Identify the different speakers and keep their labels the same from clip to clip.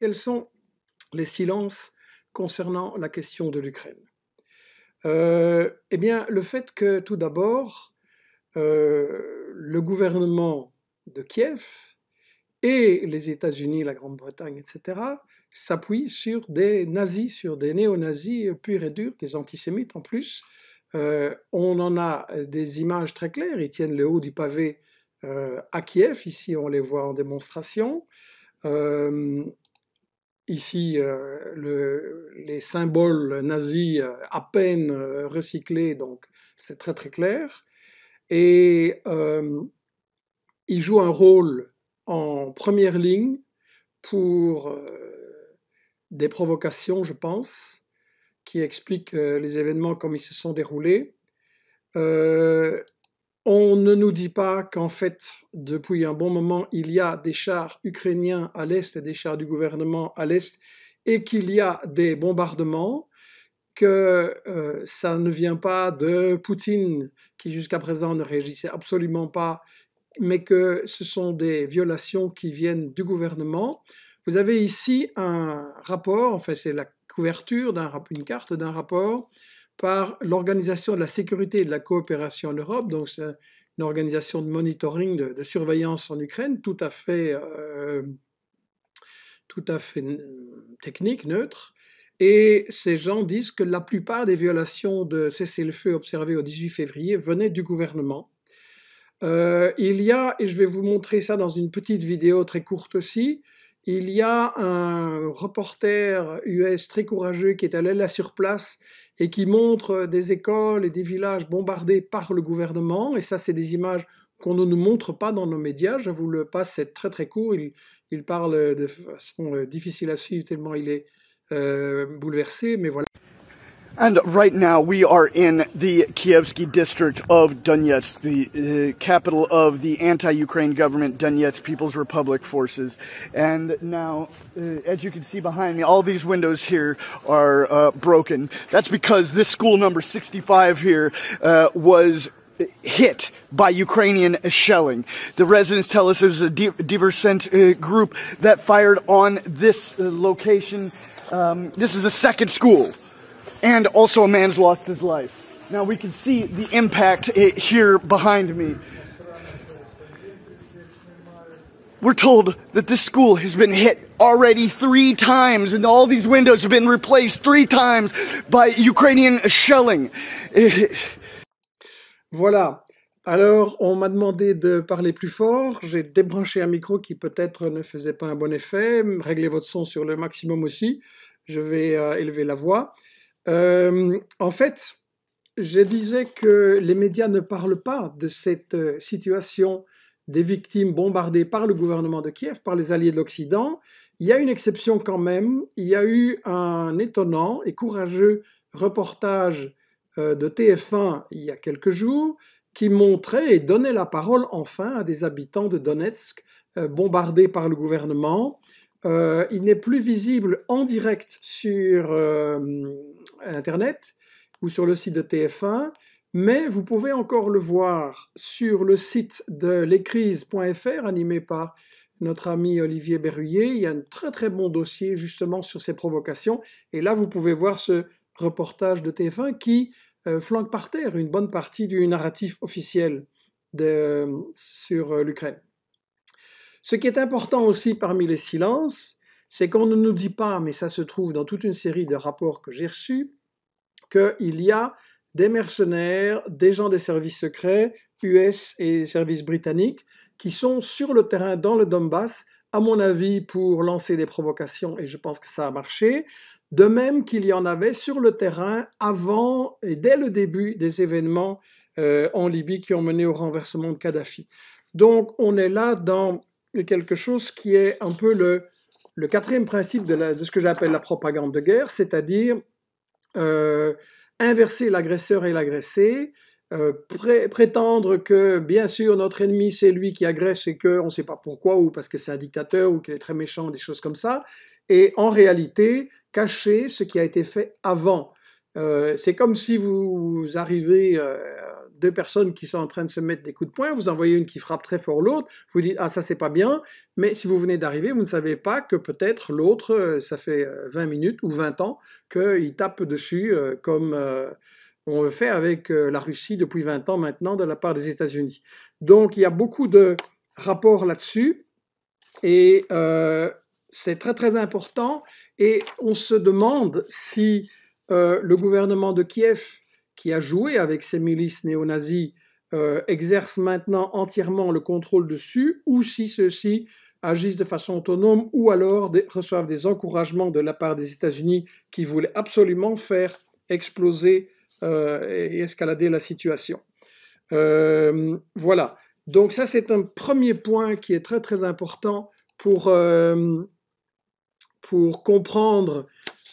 Speaker 1: Quels sont les silences concernant la question de l'Ukraine euh, Eh bien, le fait que tout d'abord, euh, le gouvernement de Kiev et les États-Unis, la Grande-Bretagne, etc., s'appuient sur des nazis, sur des néo-nazis purs et durs, des antisémites en plus. Euh, on en a des images très claires, ils tiennent le haut du pavé à Kiev, ici on les voit en démonstration ici euh, le, les symboles nazis euh, à peine euh, recyclés, donc c'est très très clair. Et il joue un rôle en première ligne pour des provocations, je pense, qui expliquent les événements comme ils se sont déroulés. On ne nous dit pas qu'en fait, depuis un bon moment, il y a des chars ukrainiens à l'est et des chars du gouvernement à l'est et qu'il y a des bombardements, que euh, ça ne vient pas de Poutine qui jusqu'à présent ne réagissait absolument pas, mais que ce sont des violations qui viennent du gouvernement. Vous avez ici un rapport, en fait c'est la couverture d'une carte d'un rapport par l'Organisation de la sécurité et de la coopération en Europe, donc c'est une organisation de monitoring, de, surveillance en Ukraine, tout à fait, euh, tout à fait technique, neutre. Et ces gens disent que la plupart des violations de cessez-le-feu observées au 18 février venaient du gouvernement. Euh, il y a, et je vais vous montrer ça dans une petite vidéo très courte aussi, il y a un reporter US très courageux qui est allé là sur place et qui montre des écoles et des villages bombardés par le gouvernement. Et ça, c'est des images qu'on ne nous montre pas dans nos médias. Je vous le passe, c'est très très court. Il, parle de façon euh, difficile à suivre tellement il est euh, bouleversé, mais voilà. And right now we are in the Kievsky district of Donetsk, the uh, capital of the anti-Ukraine government, Donetsk People's Republic forces. And now, uh, as you can see behind me, all these windows here are uh, broken. That's because this school number 65 here uh, was hit by Ukrainian shelling. The residents tell us it was a diversant uh, group that fired on this uh, location. Um, this is a second school and also a man's lost his life. Now we can see the impact here behind me. We're told that this school has been hit already three times and all these windows have been replaced three times by Ukrainian shelling. Voilà. Alors, on m'a demandé de parler plus fort. J'ai débranché un micro qui peut-être ne faisait pas un bon effet. Réglez votre son sur le maximum aussi. Je vais euh, élever la voix. Euh, en fait, je disais que les médias ne parlent pas de cette euh, situation des victimes bombardées par le gouvernement de Kiev, par les alliés de l'Occident. Il y a une exception quand même. Il y a eu un étonnant et courageux reportage euh, de TF1 il y a quelques jours qui montrait et donnait la parole enfin à des habitants de Donetsk bombardés par le gouvernement. il n'est plus visible en direct sur Internet ou sur le site de TF1, mais vous pouvez encore le voir sur le site de lescrises.fr animé par notre ami Olivier Berruyer. Il y a un très très bon dossier justement sur ces provocations. Et là, vous pouvez voir ce reportage de TF1 qui euh, flanque par terre une bonne partie du narratif officiel sur euh, l'Ukraine. Ce qui est important aussi parmi les silences, c'est qu'on ne nous dit pas, mais ça se trouve dans toute une série de rapports que j'ai reçus, qu'il y a des mercenaires, des gens des services secrets, US et services britanniques, qui sont sur le terrain dans le Donbass, à mon avis, pour lancer des provocations, et je pense que ça a marché, de même qu'il y en avait sur le terrain avant et dès le début des événements euh, en Libye qui ont mené au renversement de Kadhafi. Donc on est là dans quelque chose qui est un peu le, le quatrième principe de, ce que j'appelle la propagande de guerre, c'est-à-dire euh, inverser l'agresseur et l'agressé, euh, prétendre que bien sûr notre ennemi c'est lui qui agresse et qu'on ne sait pas pourquoi ou parce que c'est un dictateur ou qu'il est très méchant, des choses comme ça, et en réalité cacher ce qui a été fait avant. Euh, c'est comme si vous, arrivez, euh, deux personnes qui sont en train de se mettre des coups de poing, vous envoyez une qui frappe très fort l'autre, vous dites ah ça c'est pas bien, mais si vous venez d'arriver, vous ne savez pas que peut-être l'autre, euh, ça fait 20 minutes ou 20 ans qu'il tape dessus comme on le fait avec la Russie depuis 20 ans maintenant de la part des États-Unis. Donc il y a beaucoup de rapports là-dessus et c'est très très important et on se demande si euh, le gouvernement de Kiev, qui a joué avec ces milices néo-nazis, euh, exerce maintenant entièrement le contrôle dessus, ou si ceux-ci agissent de façon autonome, ou alors reçoivent des encouragements de la part des États-Unis qui voulaient absolument faire exploser euh, et escalader la situation. voilà. Donc ça, c'est un premier point qui est très très important pour, pour comprendre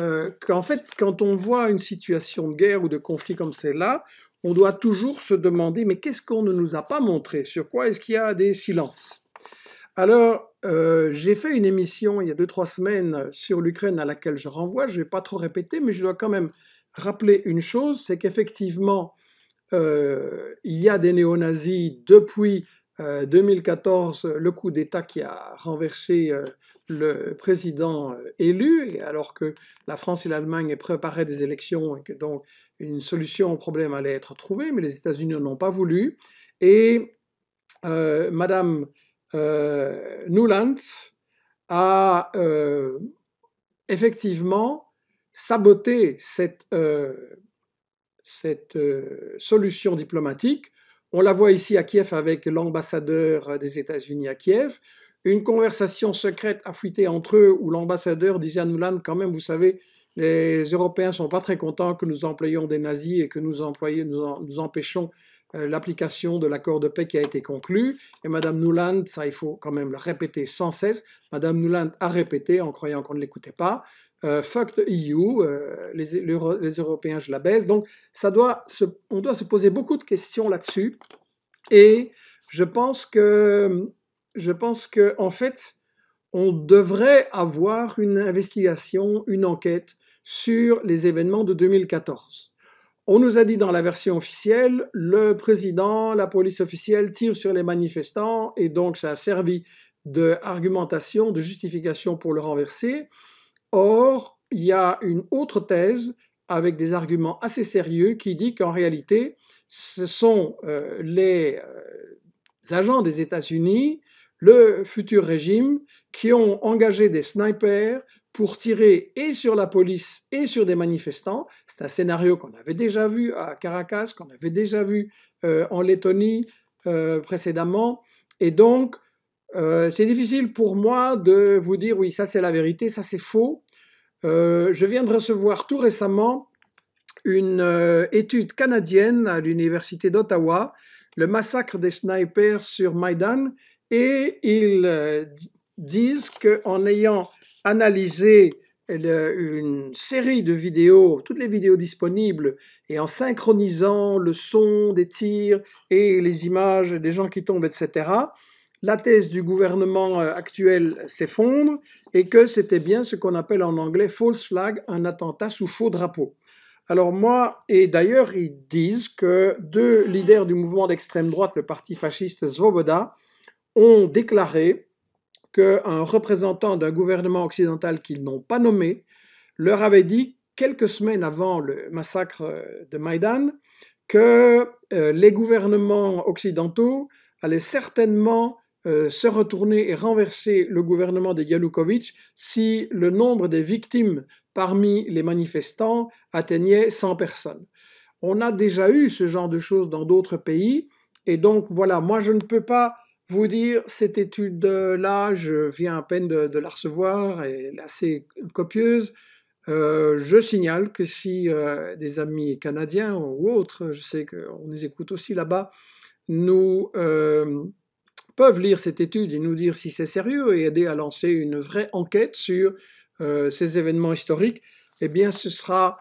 Speaker 1: euh, qu'en fait, quand on voit une situation de guerre ou de conflit comme celle-là, on doit toujours se demander, mais qu'est-ce qu'on ne nous a pas montré Sur quoi est-ce qu'il y a des silences Alors, euh, j'ai fait une émission il y a deux, trois semaines sur l'Ukraine à laquelle je renvoie, je ne vais pas trop répéter, mais je dois quand même rappeler une chose, c'est qu'effectivement, euh, il y a des néo-nazis depuis 2014, le coup d'État qui a renversé le président euh, élu, alors que la France et l'Allemagne préparaient des élections et que donc une solution au problème allait être trouvée, mais les États-Unis n'ont pas voulu. Et Mme euh, Madame euh, Nuland a effectivement saboté cette solution diplomatique. On la voit ici à Kiev avec l'ambassadeur des États-Unis à Kiev. Une conversation secrète a fuité entre eux où l'ambassadeur disait à Nuland quand même, vous savez, les Européens sont pas très contents que nous employions des nazis et que nous, employons, nous, empêchons euh, l'application de l'accord de paix qui a été conclu. Et Madame Nuland, ça il faut quand même le répéter sans cesse, Madame Nuland a répété en croyant qu'on ne l'écoutait pas, euh, fuck the e EU, les, Européens, je la baisse. Donc ça doit on doit se poser beaucoup de questions là-dessus. Et je pense que je pense qu'en en fait, on devrait avoir une investigation, une enquête sur les événements de 2014. On nous a dit dans la version officielle, le président, la police officielle tire sur les manifestants et donc ça a servi d'argumentation, de, justification pour le renverser. Or, il y a une autre thèse avec des arguments assez sérieux qui dit qu'en réalité, ce sont euh, les euh, agents des États-Unis le futur régime qui ont engagé des snipers pour tirer et sur la police et sur des manifestants. C'est un scénario qu'on avait déjà vu à Caracas, qu'on avait déjà vu euh, en Lettonie euh, précédemment. Et donc, euh, c'est difficile pour moi de vous dire oui, ça c'est la vérité, ça c'est faux. je viens de recevoir tout récemment une étude canadienne à l'Université d'Ottawa, le massacre des snipers sur Maïdan, et ils euh, disent qu'en ayant analysé une série de vidéos, toutes les vidéos disponibles, et en synchronisant le son des tirs et les images des gens qui tombent, etc., la thèse du gouvernement euh, actuel s'effondre et que c'était bien ce qu'on appelle en anglais false flag, un attentat sous faux drapeau. Alors moi, et d'ailleurs ils disent que deux leaders du mouvement d'extrême droite, le parti fasciste Svoboda, ont déclaré qu'un représentant d'un gouvernement occidental qu'ils n'ont pas nommé leur avait dit quelques semaines avant le massacre euh, de Maïdan que euh, les gouvernements occidentaux allaient certainement euh, se retourner et renverser le gouvernement de Yanukovych si le nombre des victimes parmi les manifestants atteignait 100 personnes. On a déjà eu ce genre de choses dans d'autres pays et donc voilà, moi je ne peux pas vous dire, cette étude-là, je viens à peine de, la recevoir, elle est assez copieuse. Euh, je signale que si euh, des amis canadiens ou autres, je sais qu'on les écoute aussi là-bas, nous euh, peuvent lire cette étude et nous dire si c'est sérieux et aider à lancer une vraie enquête sur ces événements historiques, eh bien ce sera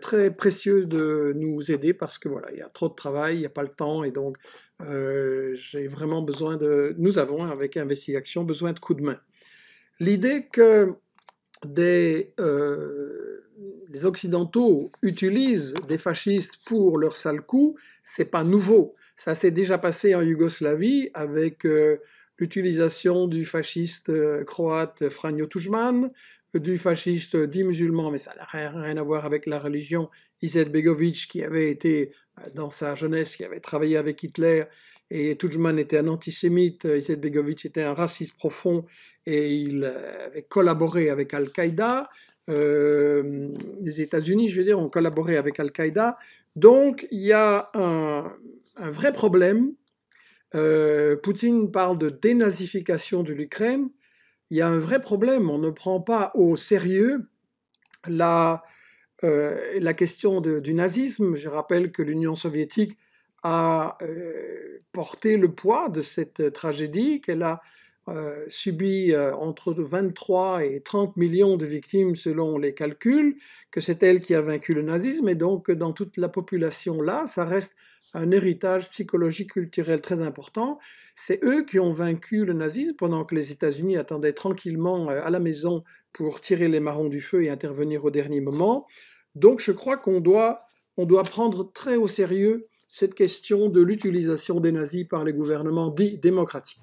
Speaker 1: très précieux de nous aider parce que voilà, il y a trop de travail, il n'y a pas le temps et donc euh, j'ai vraiment besoin de. Nous avons, avec Investigation, besoin de coups de main. L'idée que des, euh, les Occidentaux utilisent des fascistes pour leur sale coup, c'est pas nouveau. Ça s'est déjà passé en Yougoslavie avec euh, l'utilisation du fasciste croate Franjo Tuđman du fasciste, euh, dit musulman, mais ça n'a rien à voir avec la religion, Begovic qui avait été euh, dans sa jeunesse, qui avait travaillé avec Hitler, et Tudjman était un antisémite, euh, Begovic était un raciste profond, et il avait collaboré avec Al-Qaïda, les États-Unis, je veux dire, ont collaboré avec Al-Qaïda. Donc, il y a un, vrai problème. Poutine parle de dénazification de l'Ukraine il y a un vrai problème. On ne prend pas au sérieux la, euh, la question du nazisme. Je rappelle que l'Union soviétique a euh, porté le poids de cette tragédie, qu'elle a euh, subi entre 23 et 30 millions de victimes selon les calculs, que c'est elle qui a vaincu le nazisme, et donc dans toute la population là, ça reste un héritage psychologique culturel très important. C'est eux qui ont vaincu le nazisme pendant que les États-Unis attendaient tranquillement euh, à la maison pour tirer les marrons du feu et intervenir au dernier moment. Donc je crois qu'on doit, doit prendre très au sérieux cette question de l'utilisation des nazis par les gouvernements dits démocratiques.